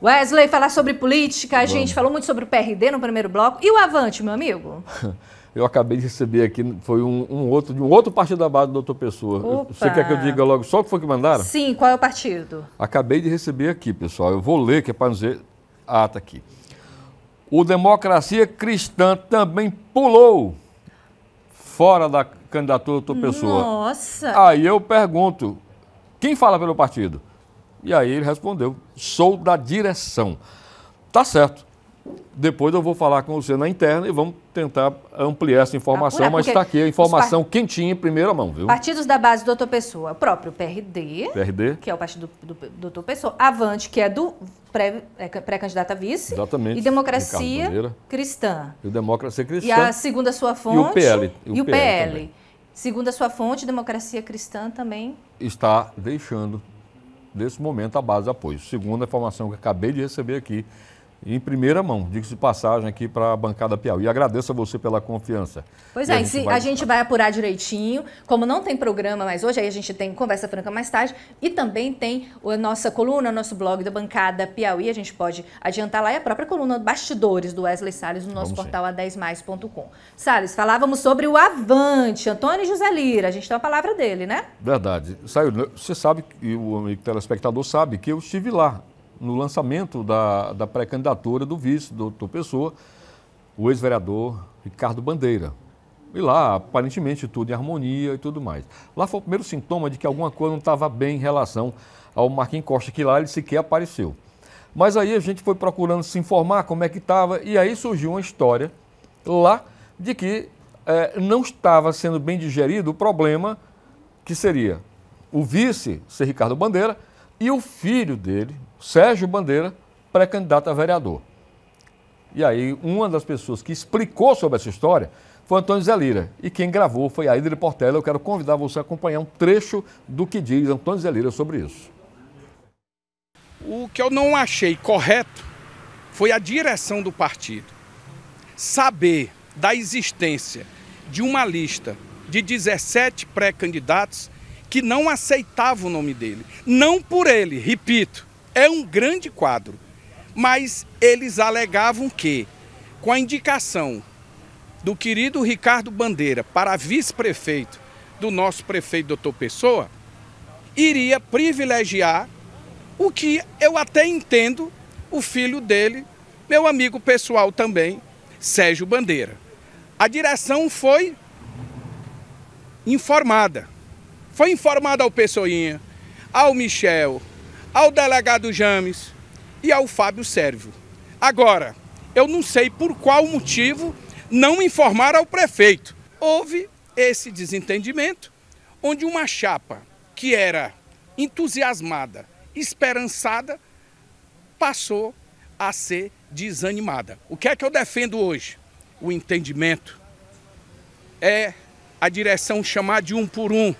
Wesley, falar sobre política, a gente falou muito sobre o PRD no primeiro bloco. E o Avante, meu amigo? Eu acabei de receber aqui, foi um, um outro de um outro partido da base do doutor Pessoa. Opa. Você quer que eu diga logo só o que foi que mandaram? Sim, qual é o partido? Acabei de receber aqui, pessoal. Eu vou ler, que é para dizer. Ah, tá aqui. O Democracia Cristã também pulou fora da candidatura do doutor Pessoa. Nossa! Aí eu pergunto, quem fala pelo partido? E aí ele respondeu: sou da direção. Tá certo. Depois eu vou falar com você na interna e vamos tentar ampliar essa informação, ah, mas está aqui a informação part... quentinha em primeira mão, viu? Partidos da base do Doutor Pessoa, o próprio PRD, PRD, que é o partido do, Doutor Pessoa, Avante, que é do é, pré-candidata pré vice, Exatamente. e Democracia Cristã. E o Democracia Cristã. E a segunda sua fonte. E o PL. E o, e o PL. PL. Segundo a sua fonte, Democracia Cristã também. Está deixando desse momento a base de apoio. Segundo a informação que acabei de receber aqui em primeira mão, digo-se de passagem aqui para a bancada Piauí. Agradeço a você pela confiança. Pois é, a gente, vai... a gente, vai... apurar direitinho. Como não tem programa mais hoje, aí a gente tem Conversa Franca mais tarde e também tem a nossa coluna, nosso blog da bancada Piauí. A gente pode adiantar lá e a própria coluna Bastidores do Wesley Salles no nosso Vamos portal a10mais.com. Salles, falávamos sobre o Avante, Antônio José Lira. A gente tem a palavra dele, né? Verdade. Saiu, você sabe, e o telespectador sabe, que eu estive lá no lançamento da, da pré-candidatura do vice, do doutor Pessoa, o ex-vereador Ricardo Bandeira. E lá, aparentemente, tudo em harmonia e tudo mais. Lá foi o primeiro sintoma de que alguma coisa não estava bem em relação ao Marquinhos Costa, que lá ele sequer apareceu. Mas aí a gente foi procurando se informar como é que estava, e aí surgiu uma história lá de que é, não estava sendo bem digerido o problema que seria o vice ser Ricardo Bandeira e o filho dele, Sérgio Bandeira, pré-candidato a vereador. E aí, uma das pessoas que explicou sobre essa história foi Antônio Zé Lira. E quem gravou foi a Hidre Portela. Eu quero convidar você a acompanhar um trecho do que diz Antônio Zé Lira sobre isso. O que eu não achei correto foi a direção do partido. Saber da existência de uma lista de 17 pré-candidatos que não aceitava o nome dele. Não por ele, repito, é um grande quadro. Mas eles alegavam que, com a indicação do querido Ricardo Bandeira para vice-prefeito do nosso prefeito doutor Pessoa, iria privilegiar o que eu até entendo o filho dele, meu amigo pessoal também, Sérgio Bandeira. A direção foi informada foi informado ao Pessoinha, ao Michel, ao delegado James e ao Fábio Sérvio. Agora, eu não sei por qual motivo não informaram ao prefeito. Houve esse desentendimento, onde uma chapa que era entusiasmada, esperançada, passou a ser desanimada. O que é que eu defendo hoje? O entendimento. É a direção chamar de um por um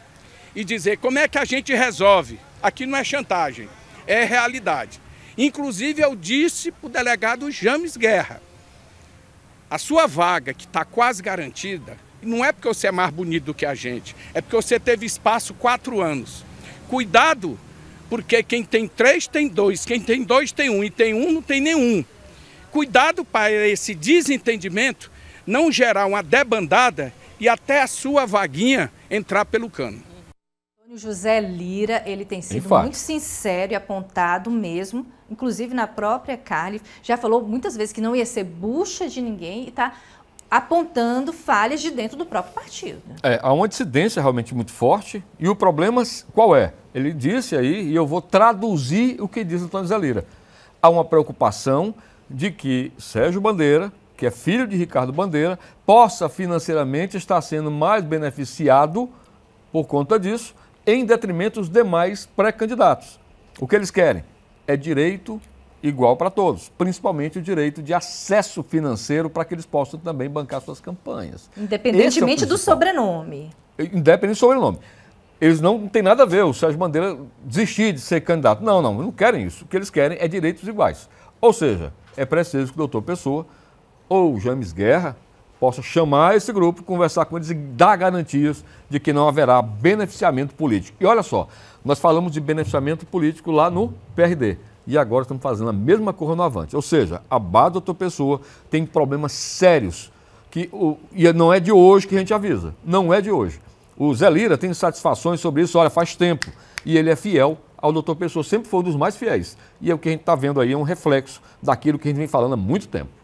e dizer como é que a gente resolve. Aqui não é chantagem, é realidade. Inclusive, eu disse para o delegado James Guerra: a sua vaga, que está quase garantida, não é porque você é mais bonito do que a gente, é porque você teve espaço quatro anos. Cuidado, porque quem tem três tem dois, quem tem dois tem um, e tem um não tem nenhum. Cuidado para esse desentendimento não gerar uma debandada e até a sua vaguinha entrar pelo cano. José Lira, ele tem sido muito sincero e apontado mesmo, inclusive na própria Carly, já falou muitas vezes que não ia ser bucha de ninguém e está apontando falhas de dentro do próprio partido. Né? É, há uma dissidência realmente muito forte e o problema qual é? Ele disse aí, e eu vou traduzir o que diz Antônio José Lira. Há uma preocupação de que Sérgio Bandeira, que é filho de Ricardo Bandeira, possa financeiramente estar sendo mais beneficiado por conta disso em detrimento dos demais pré-candidatos. O que eles querem é direito igual para todos, principalmente o direito de acesso financeiro para que eles possam também bancar suas campanhas. Independentemente é do sobrenome. Independente do sobrenome. Eles não, têm nada a ver o Sérgio Bandeira desistir de ser candidato. Não, não, não querem isso. O que eles querem é direitos iguais. Ou seja, é preciso que o doutor Pessoa ou o James Guerra possa chamar esse grupo, conversar com eles e dar garantias de que não haverá beneficiamento político. E olha só, nós falamos de beneficiamento político lá no PRD. E agora estamos fazendo a mesma coisa no Avante. Ou seja, a base da outra pessoa tem problemas sérios. Que, e não é de hoje que a gente avisa. Não é de hoje. O Zé Lira tem satisfações sobre isso, olha, faz tempo. E ele é fiel ao doutor Pessoa, sempre foi um dos mais fiéis. E é o que a gente está vendo aí, é um reflexo daquilo que a gente vem falando há muito tempo.